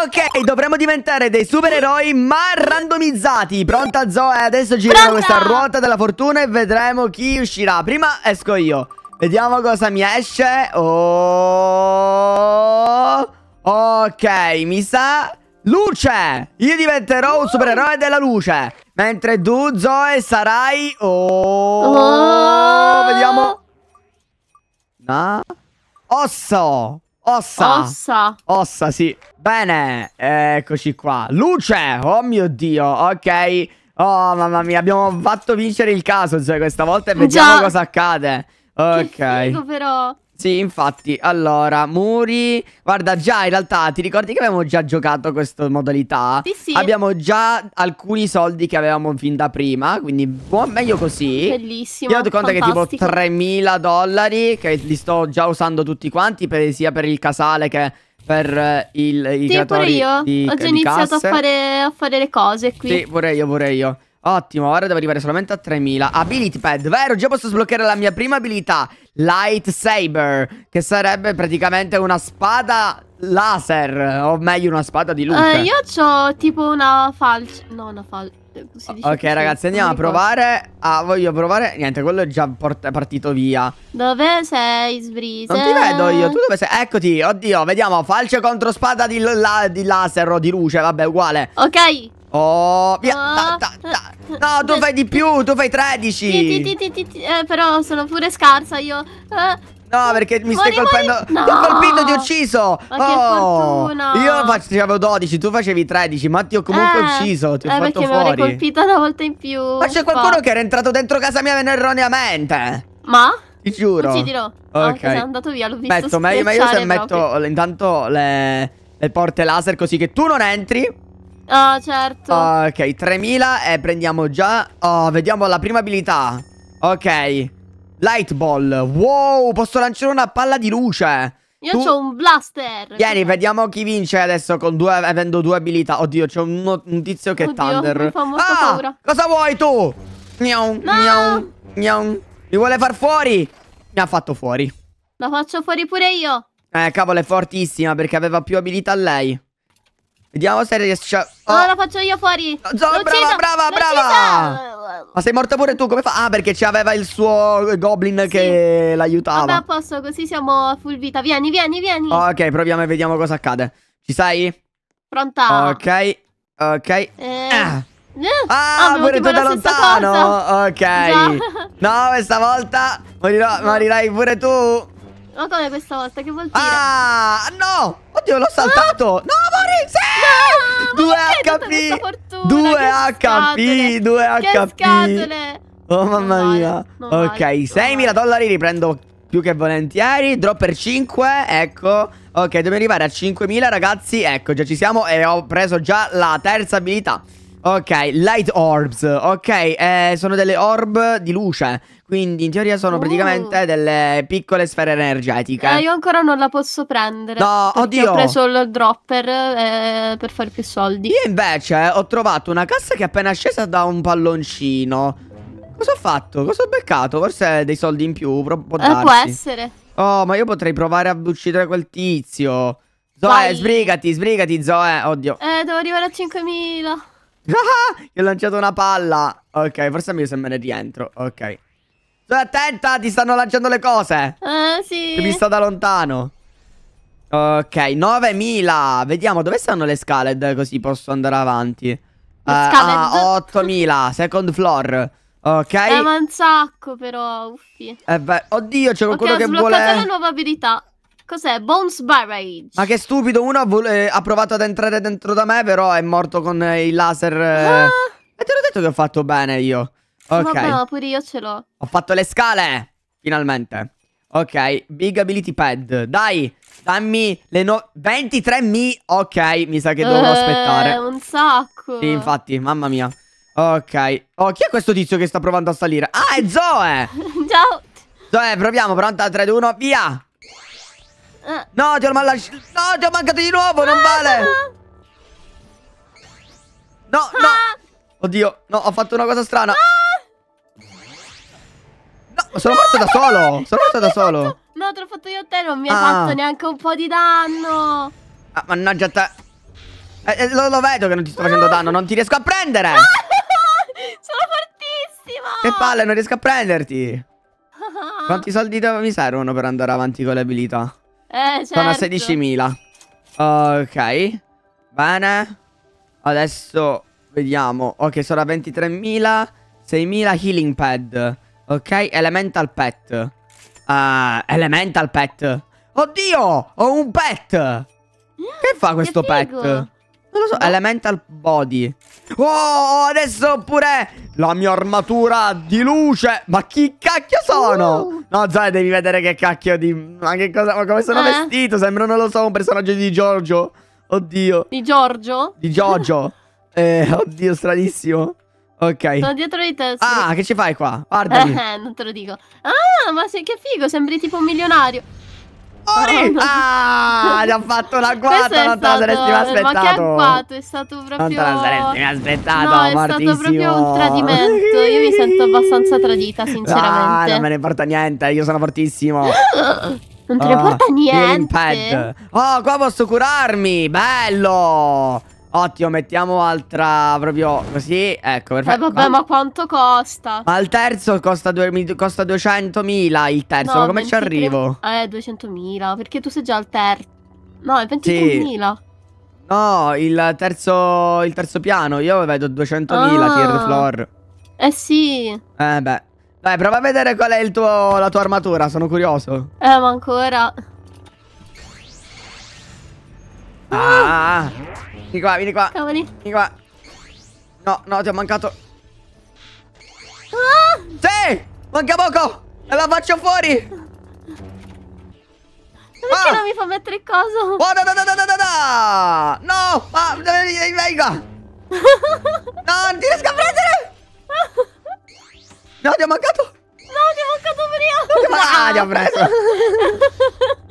Ok, dovremmo diventare dei supereroi ma randomizzati Pronta Zoe? Adesso giriamo questa ruota della fortuna e vedremo chi uscirà Prima esco io Vediamo cosa mi esce Oh... Ok, mi sa... Luce! Io diventerò un supereroe della luce Mentre tu, Zoe, sarai... Oh... oh. Vediamo... No... Ah. Osso! Ossa. Ossa. Ossa, sì. Bene, eccoci qua. Luce, oh mio Dio, ok. Oh, mamma mia, abbiamo fatto vincere il caso, cioè, questa volta e vediamo Già. cosa accade. Ok. Che figo, però. Sì, infatti, allora, muri... Guarda, già in realtà, ti ricordi che avevamo già giocato questa modalità? Sì, sì. Abbiamo già alcuni soldi che avevamo fin da prima, quindi buon, meglio così. Bellissimo, Io ho conto che tipo 3.000 dollari, che li sto già usando tutti quanti, per, sia per il casale che per eh, il, i sì, creatori pure io. Di, ho già iniziato a fare, a fare, le cose qui. Sì, vorrei io, vorrei io. Ottimo, ora devo arrivare solamente a 3000 Ability pad, vero? Già posso sbloccare la mia prima abilità Light Saber Che sarebbe praticamente una spada laser O meglio una spada di luce uh, Io ho tipo una falce No, una falce eh, Ok ragazzi andiamo a provare Ah voglio provare Niente quello è già partito via Dove sei Sbrise? Non ti vedo io Tu dove sei? Eccoti Oddio vediamo Falce contro spada di, la di laser o di luce Vabbè uguale Ok Oh, via! No, ah. da, da, da. no tu fai di più, tu fai 13! Ti, ti, ti, ti eh, però sono pure scarsa io. Eh. No, perché mi stai colpendo. No. Ti ho colpito, ti ho ucciso. Ma oh, Io facevo 12, tu facevi 13, ma ti ho comunque eh, ucciso. Ti ho eh, fatto fuori. Mi hai colpito una volta in più. Ma c'è qualcuno che era entrato dentro casa mia erroneamente. Ma? Ti giuro. Uccidilo. Ok. Oh, è andato via, l'ho visto. Metto, ma io se metto intanto le, le porte laser così che tu non entri. Ah, certo. Ok, 3000 e eh, prendiamo già... Oh, vediamo la prima abilità. Ok. Light ball. Wow, posso lanciare una palla di luce. Io tu... ho un blaster. Vieni, vediamo chi vince adesso due, avendo due abilità. Oddio, c'è un, tizio che Oddio, è Thunder. Mi fa molta ah, paura. Cosa vuoi tu? Gnaun, no! gnaun, Mi vuole far fuori? Mi ha fatto fuori. La faccio fuori pure io. Eh, cavolo, è fortissima perché aveva più abilità lei. Vediamo se riesci a... Oh. oh, la faccio io fuori. No, brava, brava, brava. Ma sei morta pure tu, come fa? Ah, perché ci aveva il suo goblin sì. che l'aiutava. Vabbè, a posto, così siamo a full vita. Vieni, vieni, vieni. Ok, proviamo e vediamo cosa accade. Ci sei? Pronta. Ok, ok. Eh. Ah. Eh. Ah, ah pure tu da lontano. Ok. Già. No, questa volta morirò, morirai pure tu. Ma come questa volta? Che vuol ah, dire? Ah, no! Oddio, l'ho saltato! Ah. No! No, 2 HP! 2 HP! 2 HP! scatole! Oh mamma vale, mia. ok, vale, 6.000 dollari li prendo più che volentieri. Dropper 5, ecco. Ok, dobbiamo arrivare a 5.000 ragazzi. Ecco, già ci siamo e ho preso già la terza abilità. Ok, Light Orbs. Ok, eh, sono delle orb di luce. Quindi in teoria sono Oh. praticamente delle piccole sfere energetiche. Eh, io ancora non la posso prendere. No, oddio. Ho preso il dropper eh, per fare più soldi. Io invece ho trovato una cassa che è appena scesa da un palloncino. Cosa ho fatto? Cosa ho beccato? Forse dei soldi in più, pro- può Eh, può essere. Oh, ma io potrei provare ad uccidere quel tizio. Zoe, Vai. sbrigati, sbrigati, Zoe. Oddio. Eh, devo arrivare a 5.000. Gli ho lanciato una palla. Ok, forse è meglio se me ne rientro. Ok. Stai attenta, ti stanno lanciando le cose. Ah, sì. Ti vista da lontano. Ok, 9000. Vediamo dove stanno le scale così posso andare avanti. Le uh, ah, 8000, second floor. Ok. Eh, ma un sacco però, uffi. Eh oddio, c'è qualcuno okay, che vuole... Ok, la nuova abilità. Cos'è? Bones Barrage. Ma che stupido, uno ha, eh, ha, provato ad entrare dentro da me, però è morto con il laser. Eh. Ah. E te l'ho detto che ho fatto bene io. Ok. Vabbè, pure io ce l'ho. Ho fatto le scale, finalmente. Ok, Big Ability Pad. Dai, dammi le no... 23 mi... Ok, mi sa che dovrò eh, aspettare. un sacco. Sì, infatti, mamma mia. Ok. Oh, chi è questo tizio che sta provando a salire? Ah, è Zoe! Ciao. Zoe, proviamo, pronta? 3, 2, 1, via! Eh. No, ti ho mancato No, ti ho mancato di nuovo, non ah, vale! No, no! Ah. Oddio, no, ho fatto una cosa strana. No! Ah sono morto da solo. Sono morto da solo. Fatto... No, te l'ho fatto io a te. Non mi ah. hai fatto neanche un po' di danno. Ah, mannaggia te. Eh, eh, lo, lo, vedo che non ti sto facendo danno. Non ti riesco a prendere. Ah, sono fortissimo. Che palle, non riesco a prenderti. Ah. Quanti soldi mi servono per andare avanti con le abilità? Eh, certo. Sono a 16.000. Certo. Ok. Bene. Adesso vediamo. Ok, sono a 23.000. 6.000 healing pad. Ok, elemental pet. Uh, elemental pet. Oddio, ho un pet. Ah, che fa questo che pet? Non lo so, no. elemental body. Oh, adesso pure la mia armatura di luce. Ma chi cacchio sono? Uh. No, Zoe, devi vedere che cacchio di... Ma che cosa... Ma come sono eh. vestito? Sembra, non lo so, un personaggio di Giorgio. Oddio. Di Giorgio? Di Giorgio. eh, oddio, stranissimo. Ok. Sono dietro di te. Ah, che ci fai qua? Guarda. Eh, non te lo dico. Ah, ma sei che figo, sembri tipo un milionario. Ori! Oh, ah, gli ho fatto la guata, non te la saresti mai aspettato. Ma che agguato, è stato proprio... Non te la saresti mai aspettato, No, è mortissimo. stato proprio un tradimento. Io mi sento abbastanza tradita, ah, sinceramente. Ah, non me ne importa niente, io sono fortissimo. Non te ne ah, importa niente. Oh, qua posso curarmi, bello. Ottimo, mettiamo altra proprio così. Ecco, eh, perfetto. Eh, vabbè, ma quanto costa? Ma il terzo costa, due, costa 200.000 il terzo, no, ma come 23... ci arrivo? Eh, 200.000, perché tu sei già al terzo. No, è 23.000. Sì. No, il terzo, il terzo piano, io vedo 200.000 ah. tier floor. Eh sì. Eh beh. Dai, prova a vedere qual è tuo, la tua armatura, sono curioso. Eh, ma ancora. Ah! ah. Vieni qua, vieni qua. Cavoli. Vieni qua. No, no, ti ho mancato. Ah! Sì! Manca poco! E La faccio fuori! Perché ah! non mi fa mettere il coso? Oh, da, da, da, da, da, da. No! Ma, vai qua! No, non ti riesco a prendere! No, ti ho mancato! No, ti ho mancato prima! Ah, ti ho preso!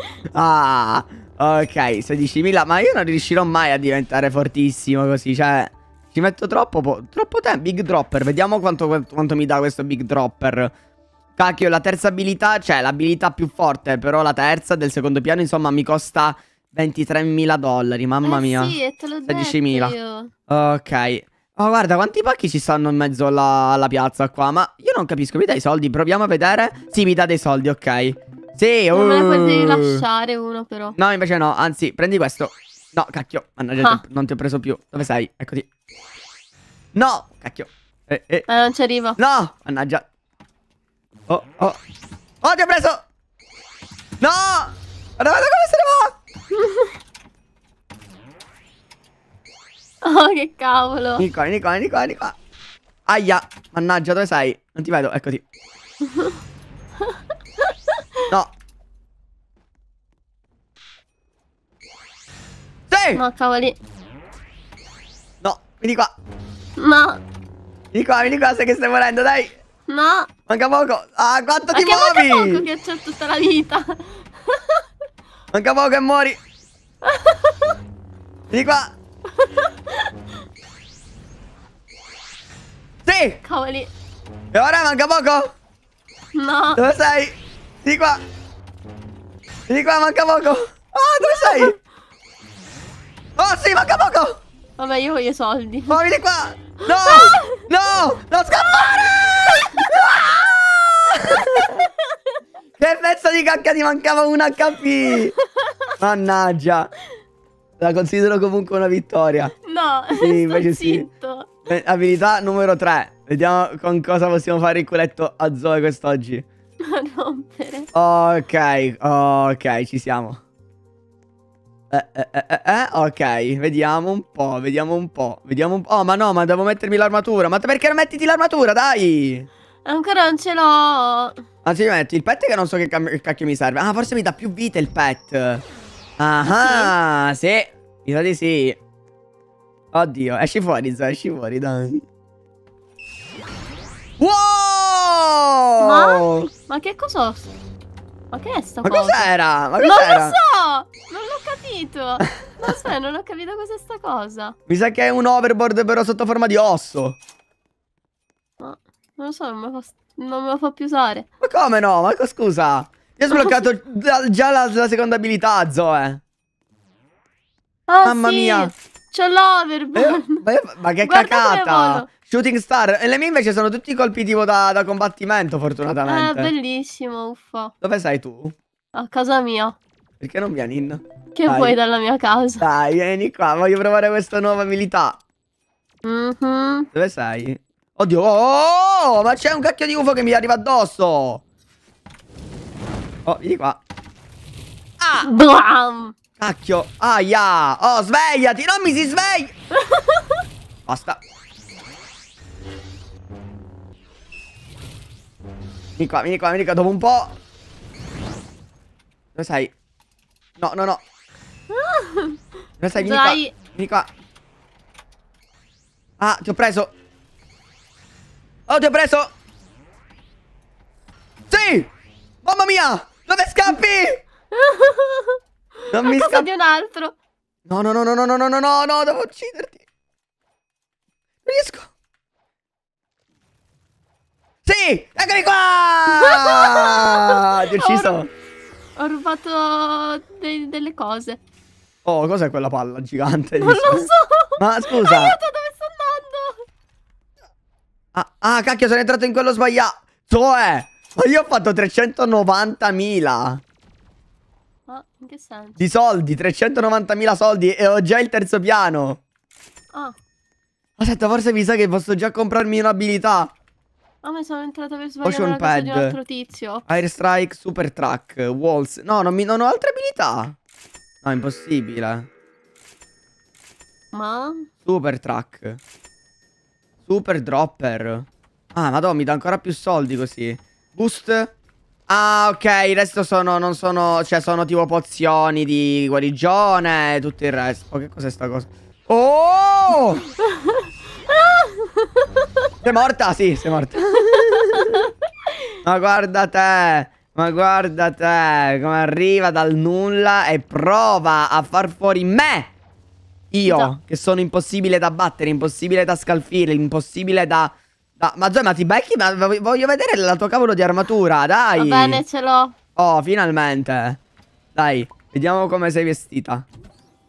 Ah! Ok, 16.000. Ma io non riuscirò mai a diventare fortissimo così, cioè... Ci metto troppo, troppo tempo. Big Dropper, vediamo quanto, quanto mi dà questo Big Dropper. Cacchio, la terza abilità, cioè l'abilità più forte, però la terza del secondo piano, insomma, mi costa 23.000 dollari, mamma eh mia. Sì, e te l'ho 16.000. Ok. Ma oh, guarda, quanti pacchi ci stanno in mezzo alla, alla piazza qua? Ma io non capisco, mi dai i soldi? Proviamo a vedere. Sì, mi dà dei soldi, ok. Sì, Non me ne puoi lasciare uno, però. No, invece no. Anzi, prendi questo. No, cacchio. Mannaggia, ah. non ti ho preso più. Dove sei? Eccoti. No, cacchio. Eh, eh. Ma non ci arrivo. No, mannaggia. Oh, oh. Oh, ti ho preso. No. Guarda, guarda come se ne va. oh, che cavolo. Vieni qua, vieni qua, vieni qua, Aia. Mannaggia, dove sei? Non ti vedo. Eccoti. No. Sì! No, cavoli. No, vieni qua. No. Vieni qua, vieni qua, sai che stai morendo, dai. No. Manca poco. Ah, quanto Ma ti muovi? Manca poco che c'è tutta la vita. manca poco e muori. vieni qua. sì! Cavoli. E ora manca poco? No. Dove sei? Vieni qua. Vieni qua, manca poco. Ah, dove sei? Oh, sì, manca poco. Vabbè, io voglio i soldi. Oh, vieni qua. No! no! Non scappare! che pezzo di cacca ti mancava un HP! Mannaggia. La considero comunque una vittoria. No, sì, invece sì. Eh, abilità numero 3. Vediamo con cosa possiamo fare il culetto a Zoe quest'oggi a rompere. Ok, ok, ci siamo. Eh eh, eh, eh, eh, ok, vediamo un po', vediamo un po', vediamo un po'. Oh, ma no, ma devo mettermi l'armatura. Ma perché non mettiti l'armatura, dai? Ancora non ce l'ho. Ah, ci metti il pet che non so che, che, cacchio mi serve. Ah, forse mi dà più vita il pet. Ah, sì. sì. Mi sa di sì. Oddio, esci fuori, Zoe, esci fuori, dai. Wow! Ma? Ma che cos'ho? Ma che è sta ma cosa? Cos'era? Ma cos'era? Non lo so! Non l'ho capito! Non so, non ho capito cos'è sta cosa. Mi sa che è un overboard però sotto forma di osso. Ma non lo so, non me lo fa, non me lo fa più usare. Ma come no? Ma scusa. Io ho sbloccato già la, la seconda abilità, Zoe. Oh, Mamma sì. mia. C'ho l'overball. Eh, ma, che Guarda cacata. Shooting star. E le mie invece sono tutti colpi tipo da, da combattimento, fortunatamente. Ah, bellissimo, uffa. Dove sei tu? A casa mia. Perché non vieni in? Che Dai. vuoi dalla mia casa? Dai, vieni qua, voglio provare questa nuova abilità. Mm -hmm. Dove sei? Oddio, oh, oh, oh, oh, ma c'è un cacchio di UFO che mi arriva addosso. Oh, vieni qua. Ah! Blam! Cacchio. Aia. Oh, svegliati. Non mi si sveglia. Basta. Vieni qua, vieni qua, vieni qua. Dopo un po'. Dove sei? No, no, no. Dove sei? Vieni Dai. qua. Vieni qua. Ah, ti ho preso. Oh, ti ho preso. Sì. Mamma mia. Dove scappi? Non mi sa di un altro. No, no, no, no, no, no, no, no, no, no, devo ucciderti. Non riesco. Sì, eccomi qua! Ti ho ucciso. Ho, rubato de delle cose. Oh, cos'è quella palla gigante? Non lo so. Ma scusa. Aiuto, dove sto andando? Ah, ah, cacchio, sono entrato in quello sbagliato. Zoe, cioè, ma io ho fatto 390.000. Oh, in che senso? Di soldi, 390.000 soldi e ho già il terzo piano. Ah. Aspetta, forse mi sa che posso già comprarmi un'abilità. Ah, oh, ma sono entrata per sbagliare Ocean una pad. di un altro tizio. Air Strike, Super track, Walls. No, non, mi, non ho altre abilità. No, impossibile. Ma? Super track. Super Dropper. Ah, madonna, mi dà ancora più soldi così. Boost. Ah, ok, il resto sono, non sono, cioè sono tipo pozioni di guarigione e tutto il resto. Oh, che cos'è sta cosa? Oh! sei morta? Sì, sei morta. Ma guarda te, ma guarda te, come arriva dal nulla e prova a far fuori me. Io, che sono impossibile da battere, impossibile da scalfire, impossibile da... No, ma Zoe, ma ti becchi? Ma voglio vedere la tua cavolo di armatura, dai. Va bene, ce l'ho. Oh, finalmente. Dai, vediamo come sei vestita.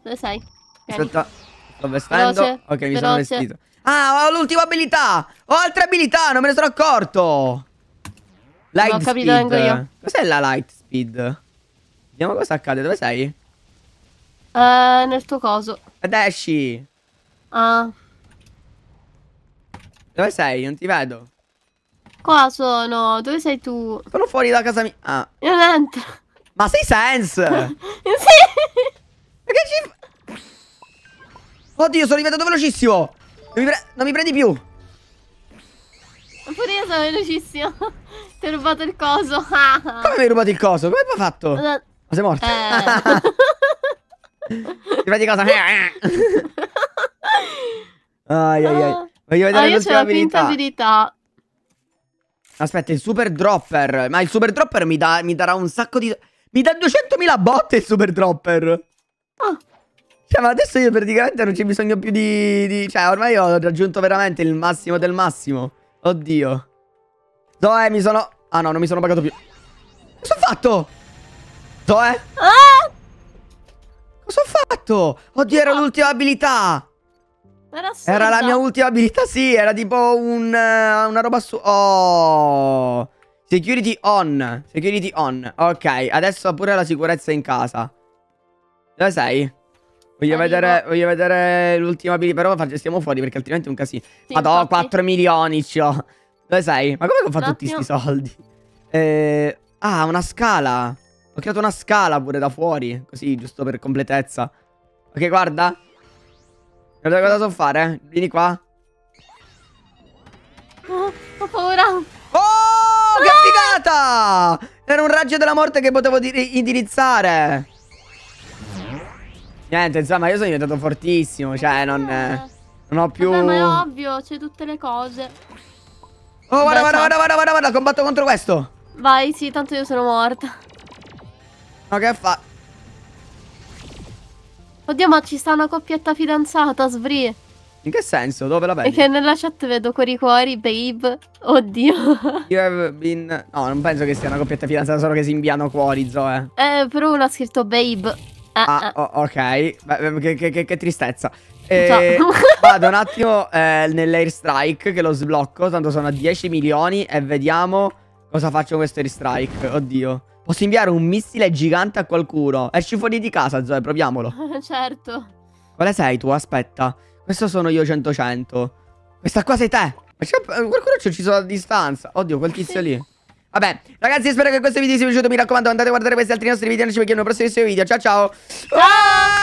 Dove sei? Vieni. Aspetta, sto vestendo. Veloce, ok, veloce. mi sono vestito. Ah, ho l'ultima abilità. Ho altre abilità, non me ne sono accorto. Light non ho capito vengo io. Cos'è la light speed? Vediamo cosa accade, dove sei? Uh, nel tuo coso. Ed esci. Ah. Uh. Dove sei? Non ti vedo. Qua sono. Dove sei tu? Sono fuori da casa mia. Ah. Io non entro. Ma sei Sense? sì. Perché ci... Oddio, sono diventato velocissimo. Non mi, pre... non mi prendi più. Pure io sono velocissimo. Ti ho rubato il coso. Come mi hai rubato il coso? Come hai fatto? Ma sei morto. Eh. Ti prendi cosa? ai ai ai. Ah. Voglio vedere ah, io c'ho la quinta abilità. Aspetta, il super dropper. Ma il super dropper mi, da, mi darà un sacco di... Mi dà 200.000 botte il super dropper. Ah. Cioè, ma adesso io praticamente non c'è bisogno più di, di, Cioè, ormai ho raggiunto veramente il massimo del massimo. Oddio. Zoe, mi sono... Ah no, non mi sono pagato più. Cosa ho fatto? Zoe? Ah! Cosa ho fatto? Oddio, era ah. l'ultima abilità. Era, era la mia ultima abilità, sì, era tipo un, eh, una roba su... Oh... Security on, security on. Ok, adesso pure la sicurezza in casa. Dove sei? Voglio vedere, voglio vedere, l'ultima abilità, però stiamo fuori perché altrimenti è un casino. Sì, Madonna, 4 milioni, c'ho. Dove sei? Ma come che ho fatto tutti questi soldi? Eh, ah, una scala. Ho creato una scala pure da fuori, così, giusto per completezza. Ok, guarda. Guarda cosa so fare, eh. Vieni qua. Oh, ho paura. Oh, che ah! figata! Era un raggio della morte che potevo indirizzare. Niente, insomma, io sono diventato fortissimo. Cioè, ah. non, eh, non ho più... Vabbè, ma è ovvio, c'è tutte le cose. Oh, guarda, guarda, guarda, guarda, guarda, guarda, combatto contro questo. Vai, sì, tanto io sono morta. No, che fa... Oddio, ma ci sta una coppietta fidanzata, Svrì. In che senso? Dove la vedi? Perché nella chat vedo cuori cuori, babe. Oddio. You have been... No, non penso che sia una coppietta fidanzata, solo che si inviano cuori, Zoe. Eh, però uno ha scritto babe. Ah, ah, ah. ok. Che, che, che, che tristezza. Eh, vado un attimo eh, nell'airstrike che lo sblocco, tanto sono a 10 milioni e vediamo cosa faccio con questo airstrike. Oddio. Posso inviare un missile gigante a qualcuno. Esci fuori di casa, Zoe, proviamolo. certo. Quale sei tu? Aspetta. Questo sono io 100-100. Questa qua sei te. Ma qualcuno ci ha ucciso a distanza. Oddio, quel tizio lì. Vabbè, ragazzi, spero che questo video vi sia piaciuto. Mi raccomando, andate a guardare questi altri nostri video. Noi ci vediamo nei prossimi video. Ciao, ciao. ciao. Ah!